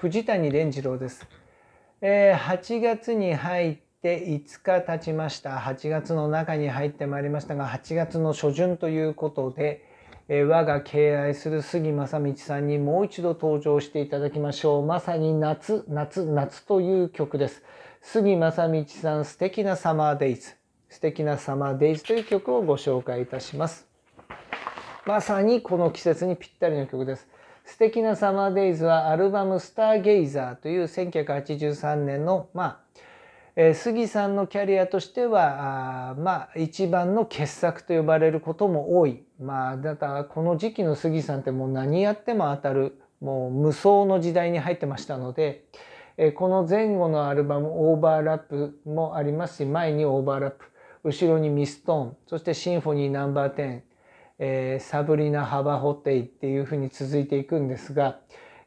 藤谷蓮次郎です、えー、8月に入って5日経ちました8月の中に入ってまいりましたが8月の初旬ということで、えー、我が敬愛する杉正道さんにもう一度登場していただきましょうまさに夏夏夏という曲です杉正道さん素敵なサマーデイズ素敵なサマーデイズという曲をご紹介いたしますまさにこの季節にぴったりの曲です素敵なサマーデイズはアルバムスターゲイザーという1983年の、まあ、えー、杉さんのキャリアとしてはあまあ一番の傑作と呼ばれることも多いまあだからこの時期の杉さんってもう何やっても当たるもう無双の時代に入ってましたので、えー、この前後のアルバムオーバーラップもありますし前にオーバーラップ後ろにミストーンそしてシンフォニーナンバー10えー、サブリナ・ハバホテイっていうふうに続いていくんですが、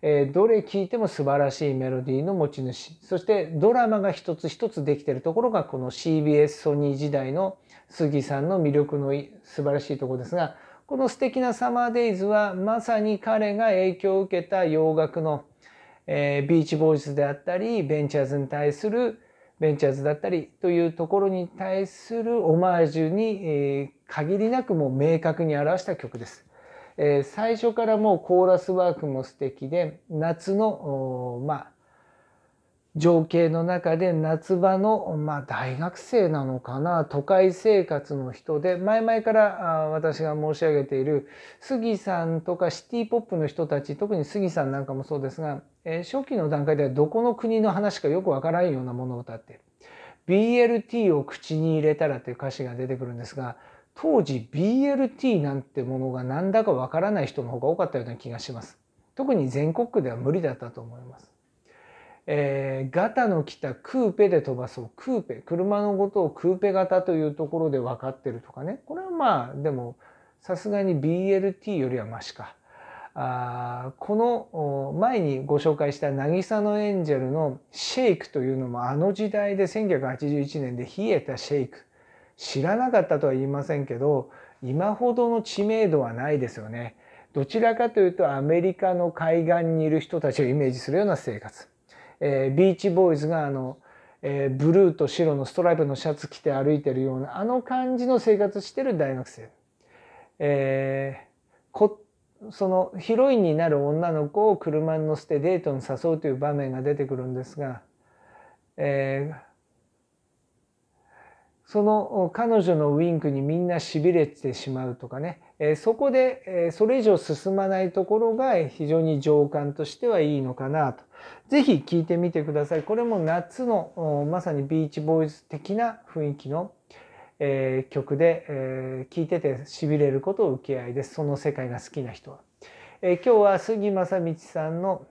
えー、どれ聴いても素晴らしいメロディーの持ち主そしてドラマが一つ一つできてるところがこの CBS ソニー時代の杉さんの魅力の素晴らしいところですがこの「素敵なサマーデイズ」はまさに彼が影響を受けた洋楽の、えー、ビーチボーイズであったりベンチャーズに対する「ベンチャーズだったりというところに対するオマージュに、え限りなくもう明確に表した曲です。え最初からもうコーラスワークも素敵で夏のまあ情景の中で夏場の、まあ、大学生なのかな都会生活の人で前々から私が申し上げている杉さんとかシティ・ポップの人たち特に杉さんなんかもそうですが、えー、初期の段階ではどこの国の話かよくわからんようなものを歌っている。BLT を口に入れたらという歌詞が出てくるんですが当時 BLT なんてものがなんだかわからない人の方が多かったような気がします。特に全国区では無理だったと思います。えー、ガタの来たクーペで飛ばそうクーペ車のことをクーペ型というところで分かってるとかねこれはまあでもさすがに BLT よりはマシかあこの前にご紹介した渚のエンジェルの「シェイク」というのもあの時代で1981年で冷えたシェイク知らなかったとは言いませんけど今ほどの知名度はないですよねどちらかというとアメリカの海岸にいる人たちをイメージするような生活えー、ビーチボーイズがあの、えー、ブルーと白のストライプのシャツ着て歩いてるようなあの感じの生活してる大学生。えー、そのヒロインになる女の子を車に乗せてデートに誘うという場面が出てくるんですが、えー、その彼女のウィンクにみんな痺れてしまうとかね、えそこで、えそれ以上進まないところが非常に情感としてはいいのかなと。ぜひ聞いてみてください。これも夏のまさにビーチボーイズ的な雰囲気の、え曲で、え聞いてて痺れることを受け合いです。その世界が好きな人は。え今日は杉正道さんの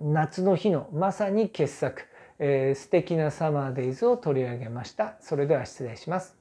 夏の日のまさに傑作えー、素敵なサマーデイズを取り上げました。それでは失礼します。